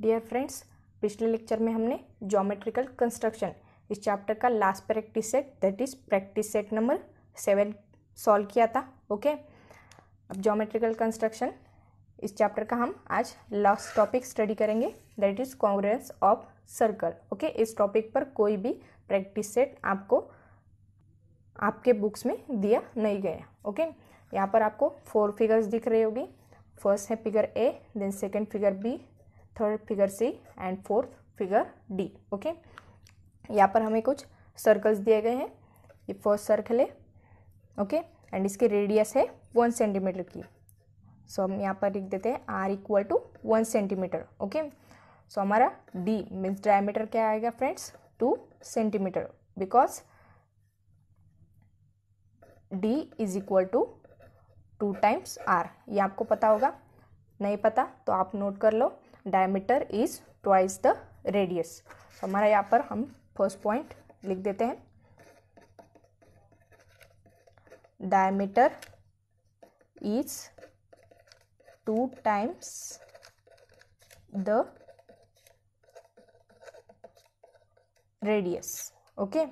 Dear friends पिछले lecture में हमने ज्योमेट्रिकल कंस्ट्रक्शन इस चैप्टर का last practice set that is practice set number seven solve किया था ओके okay? अब ज्योमेट्रिकल कंस्ट्रक्शन इस चैप्टर का हम आज लास्ट टॉपिक स्टडी करेंगे that is congruence of circle okay इस टॉपिक पर कोई भी प्रैक्टिस सेट आपको आपके बुक्स में दिया नहीं गया ओके okay? यहाँ पर आपको फोर फिगर्स दिख रही होगी फर्स्ट है figure A then second figure B third figure C and fourth figure D okay यहाँ पर हमें कुछ सर्कल्स दिए गए हैं ये फर्स्ट सर्कल है ओके एंड इसके रेडियस है वन सेंटीमीटर की सो हम यहाँ पर लिख देते हैं R equal to one centimetre okay so हमारा डी मीन्स डायमीटर क्या आएगा friends two centimetre because D is equal to two times R ये आपको पता होगा नहीं पता तो आप नोट कर लो diameter is twice the radius हमारा यहाँ पर हम फर्स्ट पॉइंट लिख देते हैं diameter is two times the radius okay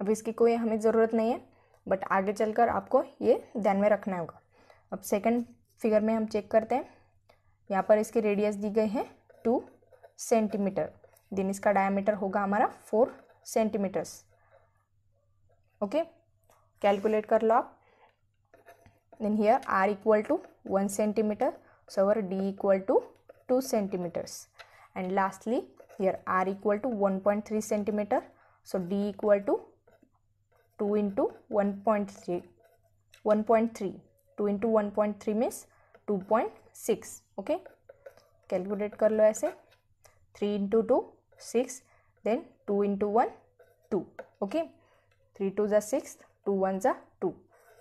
अब इसकी कोई हमें ज़रूरत नहीं है बट आगे चलकर आपको ये ध्यान में रखना होगा अब सेकंड फिगर में हम चेक करते हैं यहाँ पर इसके रेडियस दी गई है टू सेंटीमीटर दिन इसका डायमीटर होगा हमारा फोर सेंटीमीटर्स ओके कैलकुलेट कर लो आप then here R equal to one centimetre so D equal to two centimetres and lastly here R equal to one point three centimetre so D equal to two into one point three one point three two into one point three means two point six okay calculate कर लो ऐसे three into two six then two into one two okay three two ज़ा six two one ज़ा to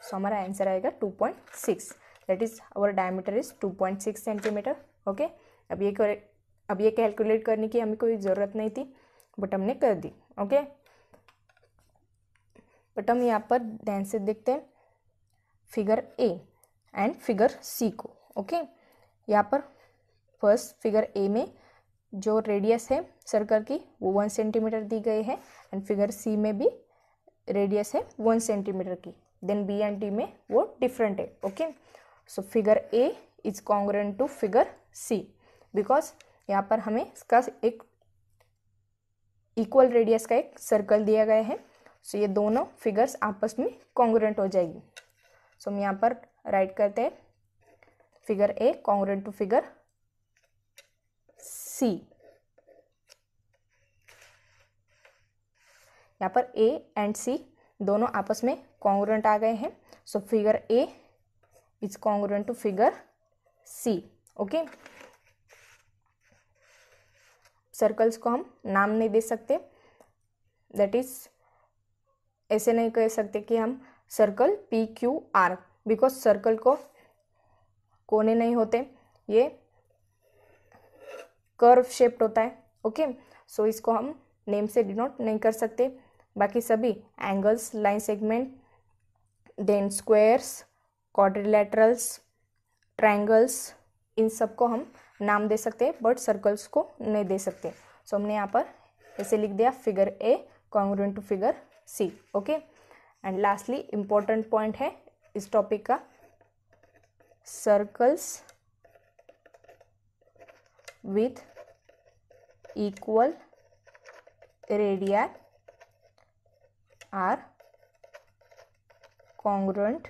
so हमारा answer आएगा two point six that is our diameter is two point six centimetre okay अब ये कर अब ये calculate करने की हमें कोई ज़रूरत नहीं थी बट हमने कर दी ओके okay? बट हम यहाँ पर ध्यान से देखते हैं figure A and figure C को ओके यहाँ पर फर्स्ट फिगर ए में जो रेडियस है सर्कल की वो वन सेंटीमीटर दी गई है एंड फिगर सी में भी रेडियस है वन सेंटीमीटर की देन बी एंड डी में वो डिफरेंट है okay so figure A is congruent to figure C because यहाँ पर हमें इसका एक इक्वल रेडियस का एक सर्कल दिया गया है सो so, ये दोनों फिगर्स आपस में कॉन्ग्रेंट हो जाएगी सो so, हम यहाँ पर राइट करते हैं figure A congruent to figure C यहाँ पर ए एंड सी दोनों आपस में कॉन्ग्रेंट आ गए हैं so figure A is congruent to figure C okay circles को हम नाम नहीं दे सकते दैट इज़ ऐसे नहीं कह सकते कि हम circle P Q R because circle को कोने नहीं होते ये कर्व शेप्ड होता है ओके सो so, इसको हम नेम से डिनोट नहीं कर सकते बाकी सभी angles line segment then squares quadrilaterals triangles इन सब को हम नाम दे सकते हैं बट सर्कल्स को नहीं दे सकते सो so, हमने यहाँ पर ऐसे लिख दिया figure A congruent to figure C okay and lastly important point है इस टॉपिक का circles with equal radii are congruent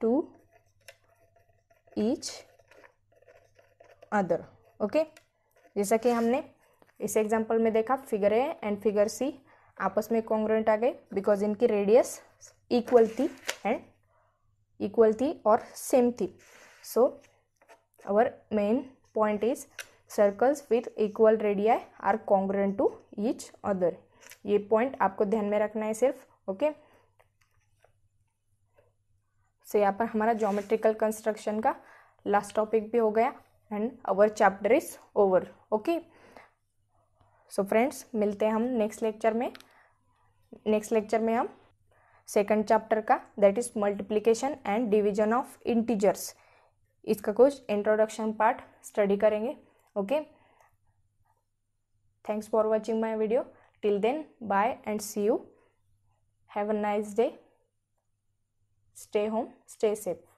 to each other okay जैसा कि हमने इस एग्जाम्पल में देखा figure A and figure C आपस में कॉन्ग्रेंट आ गए बिकॉज इनकी रेडियस इक्वल थी एंड इक्वल थी और सेम थी so our main point is circles with equal radii are congruent to each other ये पॉइंट आपको ध्यान में रखना है सिर्फ ओके सो यहाँ पर हमारा ज्योमेट्रिकल कंस्ट्रक्शन का लास्ट टॉपिक भी हो गया and our chapter is over okay so friends मिलते हैं हम नेक्स्ट लेक्चर में नेक्स्ट लेक्चर में हम सेकंड चैप्टर का that is multiplication and division of integers इसका कुछ इंट्रोडक्शन पार्ट स्टडी करेंगे okay thanks for watching my video till then bye and see you have a nice day stay home stay safe